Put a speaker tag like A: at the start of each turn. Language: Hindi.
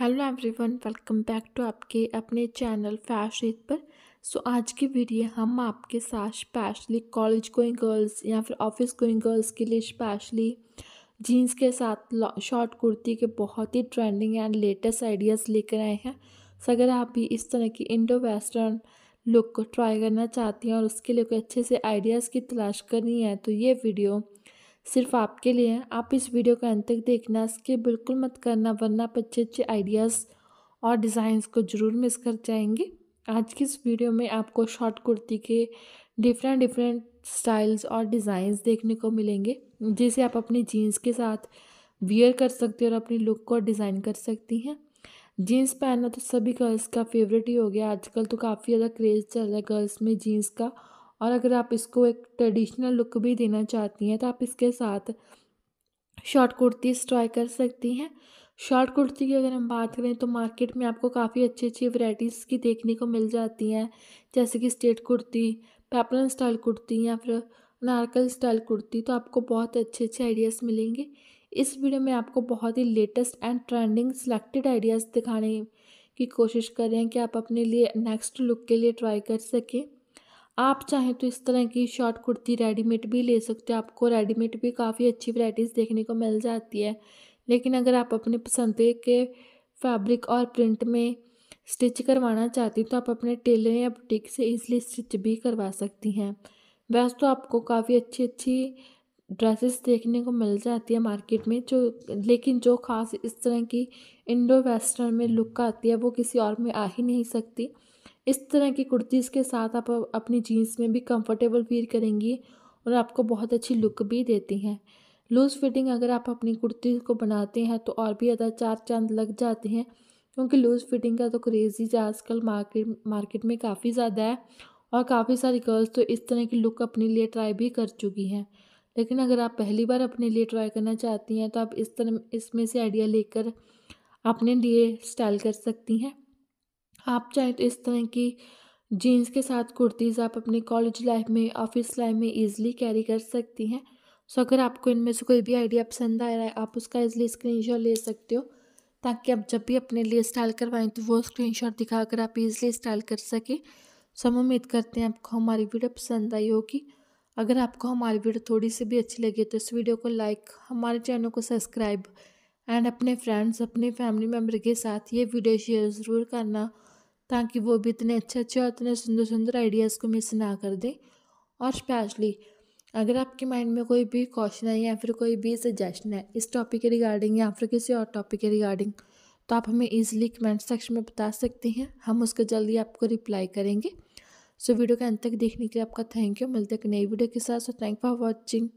A: hello everyone welcome back to आपके अपने चैनल फैश पर सो so, आज की वीडियो हम आपके साथ स्पेशली कॉलेज गोइंग गर्ल्स या फिर ऑफिस गोइंग गर्ल्स के लिए स्पेशली जीन्स के साथ शॉर्ट कुर्ती के बहुत ही ट्रेंडिंग एंड लेटेस्ट आइडियाज़ लेकर आए हैं सो अगर आप भी इस तरह की इंडो वेस्टर्न लुक को ट्राई करना चाहती हैं और उसके लिए कोई अच्छे से आइडियाज़ की तलाश करनी है तो ये वीडियो सिर्फ आपके लिए हैं आप इस वीडियो को अंत तक देखना इसके बिल्कुल मत करना वरना आप अच्छे अच्छे आइडियाज़ और डिज़ाइंस को ज़रूर मिस कर जाएंगे आज की इस वीडियो में आपको शॉर्ट कुर्ती के डिफरेंट डिफरेंट स्टाइल्स और डिज़ाइंस देखने को मिलेंगे जिसे आप अपनी जीन्स के साथ वियर कर सकते हैं और अपनी लुक को डिज़ाइन कर सकती हैं जीन्स पहनना तो सभी गर्ल्स का फेवरेट ही हो गया आजकल तो काफ़ी ज़्यादा क्रेज़ चल रहा है गर्ल्स में जीन्स का और अगर आप इसको एक ट्रेडिशनल लुक भी देना चाहती हैं तो आप इसके साथ शॉर्ट कुर्तीज़ ट्राई कर सकती हैं शॉर्ट कुर्ती की अगर हम बात करें तो मार्केट में आपको काफ़ी अच्छी अच्छी वैरायटीज़ की देखने को मिल जाती हैं जैसे कि straight kurti peplum style kurti या फिर नारकल स्टाइल कुर्ती तो आपको बहुत अच्छे अच्छे आइडियाज़ मिलेंगे इस वीडियो में आपको बहुत ही latest and trending selected ideas दिखाने की कोशिश कर रहे हैं कि आप अपने लिए नेक्स्ट लुक के लिए ट्राई कर सकें आप चाहें तो इस तरह की शॉर्ट कुर्ती रेडीमेड भी ले सकते हो आपको रेडीमेड भी काफ़ी अच्छी वैराइटीज़ देखने को मिल जाती है लेकिन अगर आप अपने पसंद के फैब्रिक और प्रिंट में स्टिच करवाना चाहती तो आप अपने टेलर या बुटीक से इजली स्टिच भी करवा सकती हैं वैसे तो आपको काफ़ी अच्छी अच्छी ड्रेसेस देखने को मिल जाती है मार्केट में जो लेकिन जो ख़ास इस तरह की इंडो वेस्टर्न में लुक आती है वो किसी और में आ ही नहीं सकती इस तरह की कुर्तीज़ के साथ आप अपनी जीन्स में भी कंफर्टेबल फील करेंगी और आपको बहुत अच्छी लुक भी देती हैं लूज़ फिटिंग अगर आप अपनी कुर्ती को बनाते हैं तो और भी ज़्यादा चार चांद लग जाते हैं क्योंकि लूज़ फिटिंग का तो क्रेज़ी आजकल मार्केट मार्केट में काफ़ी ज़्यादा है और काफ़ी सारी गर्ल्स तो इस तरह की लुक अपने लिए ट्राई भी कर चुकी हैं लेकिन अगर आप पहली बार अपने लिए ट्राई करना चाहती हैं तो आप इस तरह इसमें से आइडिया लेकर अपने लिए स्टाइल कर सकती हैं आप चाहें तो इस तरह की जीन्स के साथ कुर्तीज़ आप अपने कॉलेज लाइफ में ऑफिस लाइफ में ईजिली कैरी कर सकती हैं सो अगर आपको इनमें से कोई भी आइडिया पसंद आ रहा है आप उसका इजली स्क्रीन ले सकते हो ताकि आप जब भी अपने लिए स्टाइल करवाएं तो वो स्क्रीन शॉट दिखा कर आप इजली स्टाइल कर सकें सो हम उम्मीद करते हैं आपको हमारी वीडियो पसंद आई होगी अगर आपको हमारी वीडियो थोड़ी सी भी अच्छी लगी तो इस वीडियो को लाइक हमारे चैनल को सब्सक्राइब एंड अपने फ्रेंड्स अपने फैमिली मेम्बर के साथ ये वीडियो शेयर ज़रूर करना ताकि वो भी इतने अच्छे अच्छे और इतने सुंदर सुंदर आइडियाज़ को मिस ना कर दें और स्पेशली अगर आपके माइंड में कोई भी क्वेश्चन है या फिर कोई भी सजेशन है इस टॉपिक के रिगार्डिंग या फिर किसी और टॉपिक के रिगार्डिंग तो आप हमें ईजिली कमेंट सेक्शन में बता सकते हैं हम उसको जल्दी आपको रिप्लाई करेंगे सो so, वीडियो के अंत तक देखने के लिए आपका थैंक यू मिलते हैं एक नई वीडियो के साथ सो थैंक फॉर वॉचिंग